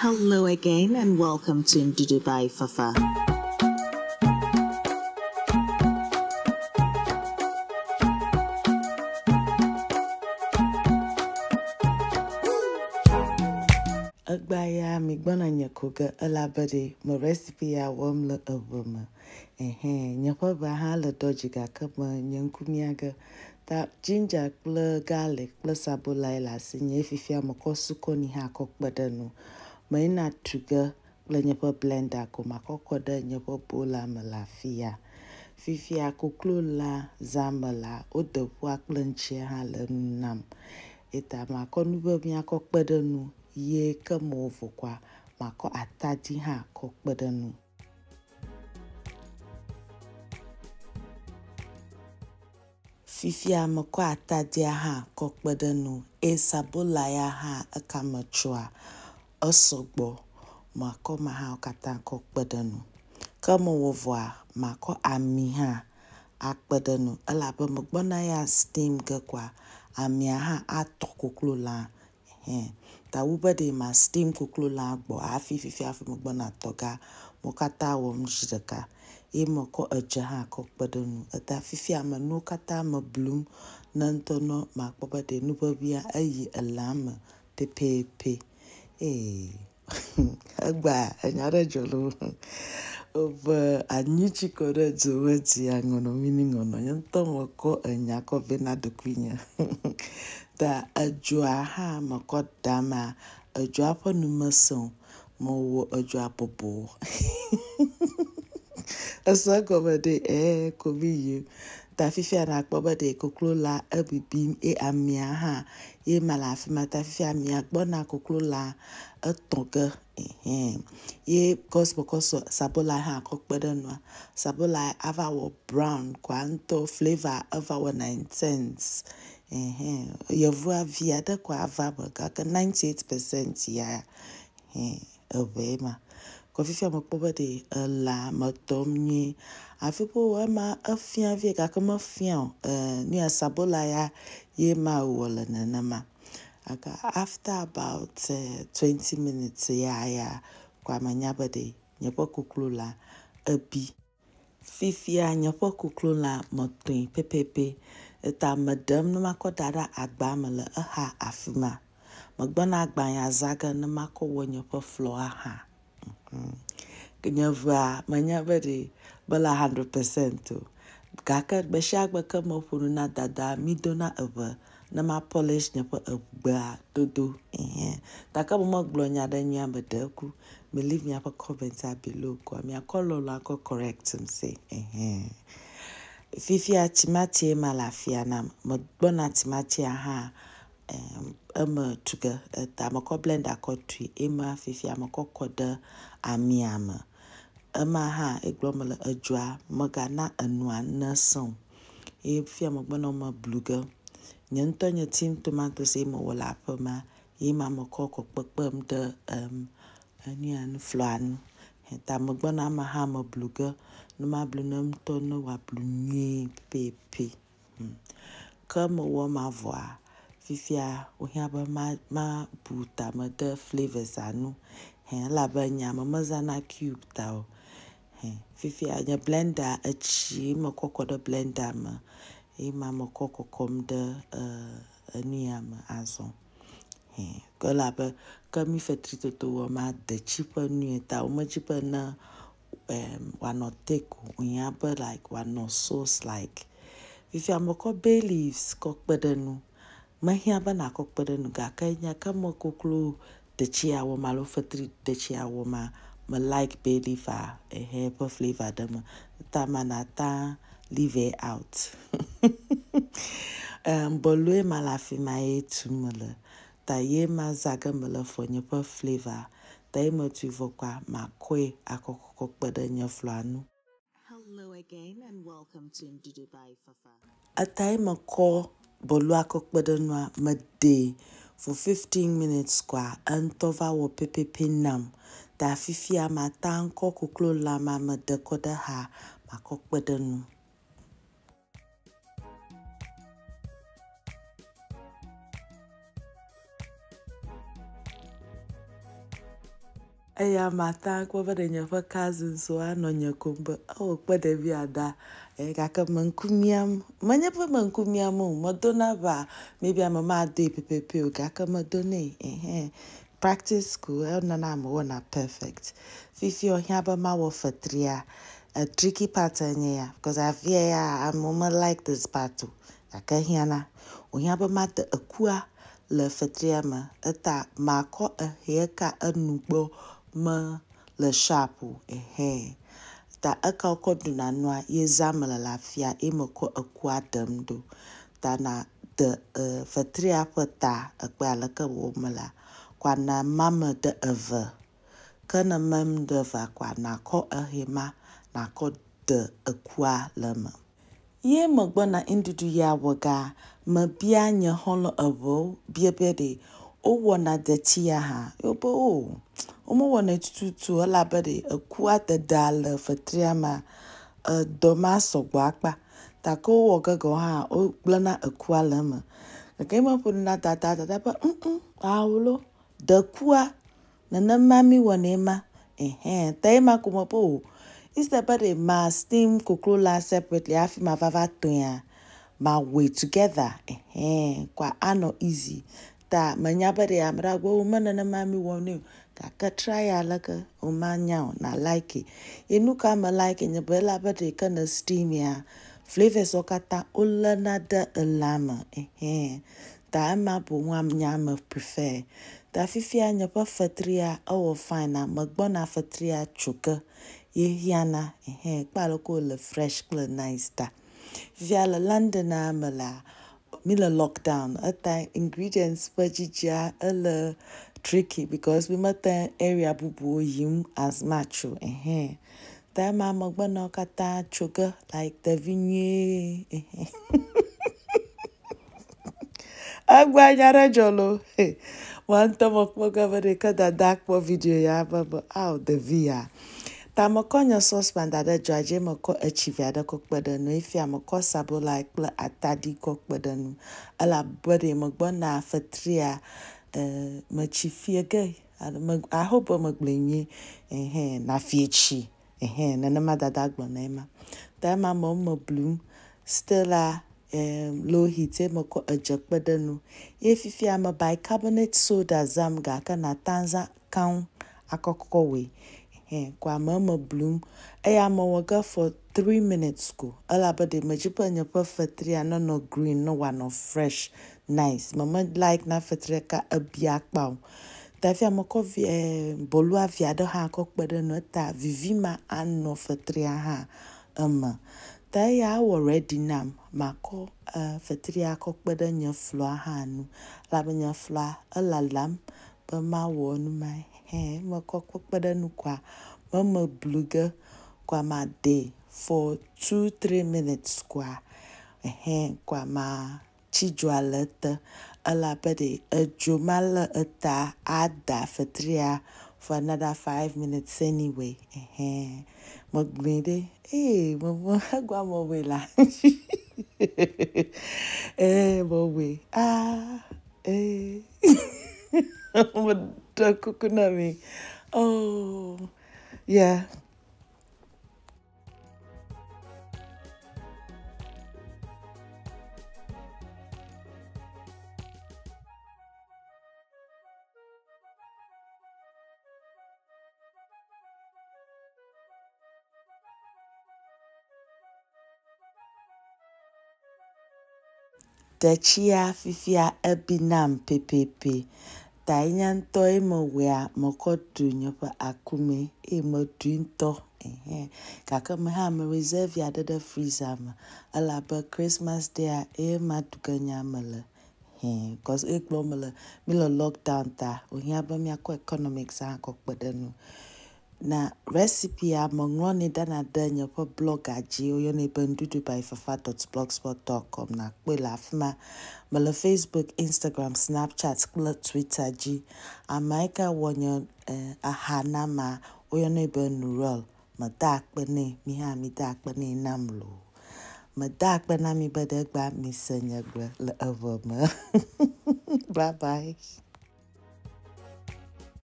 Hello again and welcome to Ndudu by Fafa. Agbaya migbona nyakuga alabade mo recipe ya wamla abuma. Ehe, nyapaba hala dojiga kama nyankumiaga ta ginger kple garlic kple sabolae le asi nye fifia me kɔ sukɔni hã kɔ kpe ɖe nu. meyina tu ge kple nye ƒe blender ko makɔkɔ ɖe nye ƒe bola me le afi ya. Fifia koklo lã zã me la, wode ƒua kple ŋtsia hã le nu nam. Eta makɔ nu ʋeʋĩa kɔ kpe ɖe nu ye ke me wòvɔ kɔa, makɔ atadi hã kɔ kpe ɖe nu. Fifia mekɔ atadia hã kɔ kpe ɖe nu eye sabola ya hã eka me tsoa esɔgbɔ makɔ mahawo katã kɔ kpe ɖe nu ke mewɔ vɔa makɔ ami hã akpe ɖe nu elabe megbɔna ya steam ge koa amia hã atɔ koklo lã hɛn ta wu be ɖe ma steam koklo lã gbɔ hafi fifi hafi megbɔna tɔ ga wo katã wɔm zi ɖeka ye mekɔ edze hã kɔ kpe ɖe nu eta fifia me nuwo katã me blum ne ŋutɔ nɔ makpɔ be ɖe nuʋeʋia eyi elã me pɛpɛpɛ. agba anyarajulu over anyichikoredzo weti angono meaning ononye ntomoko enyako benadokwinye ta edzua hã mekɔ dama edzua ƒe numese o mewɔ edzua bɔbɔ esa gɔme ɖe ee eh, komi yim ta fifia nakpɔ be ɖe koklo la ebibim ye amia hã ye ma le afi ma ta fifia amia gbɔna koklo la etɔ̃ ge ehem ye kɔsbɔkɔ sabola hã kɔ kpe ɖe nua sabola ava wɔ brown koa ŋutɔ flava eva wɔ ninetens ehem yevua vi aɖe koa ava me gake ninety eight percent ya ehem eŋe ma kɔfifia mekpɔ be ɖe elã metɔm nyuie hafi bo ema efia vie gake mefia o nu ya sabola ya ye ma wɔ le nenema gake after about eh, twenty minutes ya ya ko amenya be ɖe nye ƒe koklo la ebi fifia nye ƒe koklo la metɔe pɛpɛpɛ eta me ɖem ne makɔ da ɖe agba me le exa afi ma megbena agbanya za ge ne makɔ wɔ nye ƒe flɔ hã nye vea menye be ɖe bela 100% o gake gbe sia gbe ke meƒo nu na dada midona eʋe ne ma polish nye ƒe egbea dodo ehe gake be megblɔ nya ɖe nyuia be ɖe ku mi leave miaƒe comment below ko miakɔ lɔlɔ akɔ correct m se ehe fifia timatie ma le afia nam megbɔna timatia hã eme tuge eta mekɔ blenda kɔ tui ema fifia mekɔ kɔ ɖe amia me ema hã egblɔm le edzoa megana enua nesē o ye fia megbe na me blu ge nye ŋutɔ nye tim tomatosi ye mewɔ le aƒe ma ye ma mekɔ kɔ kpekpem ɖe em enu ya nuflɔa nu ta megbe na ame hã me blu ge ne ma blu ne ŋutɔ ne wòablu nyuie pɛpɛ hmm. ke mewɔ ma vɔa fifia wohiã be ma ma bu ta me flavours nu hɛ elabe nye ame cube ta o. Fifi anya blender akyi makɔ kɔ ɖe blender me eye ma mekɔ kɔkɔm ɖe eh, enu ya me azɔ. Elabe ke mí fetritoto wɔm adetsi ƒe nue ta womedzi be ne wòanɔ thick o. Wònye abe like wòanɔ sauce like. Fifia mekɔ bay leaves kɔ kpe ɖe ŋu. Mehiã be nàkɔ kpe ɖe enu gake enye ke me koklo detsi ya wɔm alo fetri detsi ya wɔma me like bay liver, a herbal flavor, the tamanata leave it out. um, bolu bolue malafi mae tumule, ta ye ma zaga zagamele for nyepe flavor, ta ye motivo kwa ma kwe a koko kpede nye flanu. Hello again and welcome to Ndudu by Fafa. Ata ye mako bolua kokpede nwa mede. for 15 minutes kwa entɔva wɔ pɛpɛpɛ nam ta fifia mata ŋkɔ koklo lãma me dekɔ ɖe ha makɔ kpe ɖe nu. eya mata akpọ be ɖe nye ƒe kazinswo anɔ nye kom be ewɔ kpe ɖevi ada ee gake me ŋku miam menye be me ŋku miam o medona ba mibi ame madoe pepepe o gake medonɛ ehe practice ko enana ame wɔna perfect fifi ɔhia be mawɔ fetria a tricky part enye ya because avia ya amewo me like this part o gake hiana ɔhia be mate ekua le fetria me eta makɔ ehee ka enu gbɔ. me le shap o ehɛ ta ekawo kɔ ɖuna nua ye zãme le le afia ye mekɔ ekua ɖem ɖo ta na de e, fetria ƒe ta ekpe aleke wɔm la kwa na mame ɖe eve ke na mem ɖe va kwa nakɔ ehe na nakɔ de ekua le me ye megbe na nuɖuɖu ya wɔ ga mebia nye xɔlɔ evewo bie be ɖe wowɔna detsi ya hã yɔbe o oh, womewɔnɛ tututu elabe ɖe ekua deda le fetria mea edɔ ma sɔgbɔ akpa gake wowɔ ge gɔ hã wogblẽna ekua le eme gake meƒonu na dada dada be ŋkŋ awo lo dekua nenema mi wɔnɛ ma ehɛn ta ye ma ko me be o instead be ɖe ma steam koklo la separately hafi ma vava tɔea ma wɔe together ehɛn kɔa anɔ easy ta menya be ɖe ame ɖe agbe wo me nenema mi wɔnɛ o gake traya leke umanya o na like enu ka me like nye be la be ɖeke ne steam ya flavors katã woléna ɖe elame ehe ta ema boŋ nya me prefer ta fifia nye ƒe fetria ewɔ fine na megbɔna fetria fatria chuka. ye hiana ehe kpalo ko le fresh kple nice ta fifia le london me mila mi le lockdown eta ingredients ƒe dzidzia ele tricky because bimata area bubu yim as macho eh that man magbana kata sugar like the vinye agba nyara jolo one time okpoga vere kada dark po video ya baba how the via tamoko nya suspend ada jaje moko achieve ada kokpede no ifi amoko sabo like atadi kokpede no ala body magbana fatria metsi fie ge axɔ be megblɔe nyi ehe na fie tsi ehe nenema dada gblɔ na ema ta ma me me blum stela lohi te mekɔ edze kpe ɖe nu ye fifia me bicarbonate soda zam gake na tanza kaŋ akɔkɔ wɔe kwa meme blum eye amewo ge for three minutes ko elabe ɖe medzi be nye ƒe fetria no green ne wòanɔ fresh nice Mama like na fetria ka ebia akpa o tafi amekɔ vi bolu avi aɖe hã kɔ kpe ɖe nu vivi ma anɔ fetria hã eme ta eya wo ready nam makɔ fetria kɔ kpe ɖe nye flɔa hã nu elabe nye flɔa elalam be mawɔ nu ma hɛ mekɔ kpekpe ɖe nu koa meme blu ge koa ma de for two three minutes koa hɛ koa ma tsi dzoa le ete elabe ɖe edzo ma le eta ada fetria for another five minutes anyway hɛ megblẽ ɖe ee meme egua mɔwoe la ee mɔwoe ah ee. with the Kukunami. Oh, yeah. The chia fifia ebinam pepepe. tainyantɔ emewea mekɔ ɖu nye ƒe akume eye meɖui ŋutɔ ehe gake me hã me reserve ya ɖe ɖe freezer me elabe christmas day a eye ma duge nya me le he cause egblɔ mele mi le lockdown ta wohia be miakɔ economics hã kɔ kpe ɖe nu. na recipe a mọṅụrọnị danade nye ƒe blɔga dzi woyɔnɛ be nuɖuɖu by fafa dot blogspot dot com na le afi ma facebook instagram snapchat kple twitter ji ame yi ka wɔ nye eh, aha nama woyɔnɛ be nurel mi hã mi da akpe nɛ nam lo meda akpe na mi be ɖe gba mise nye gbe le bye bye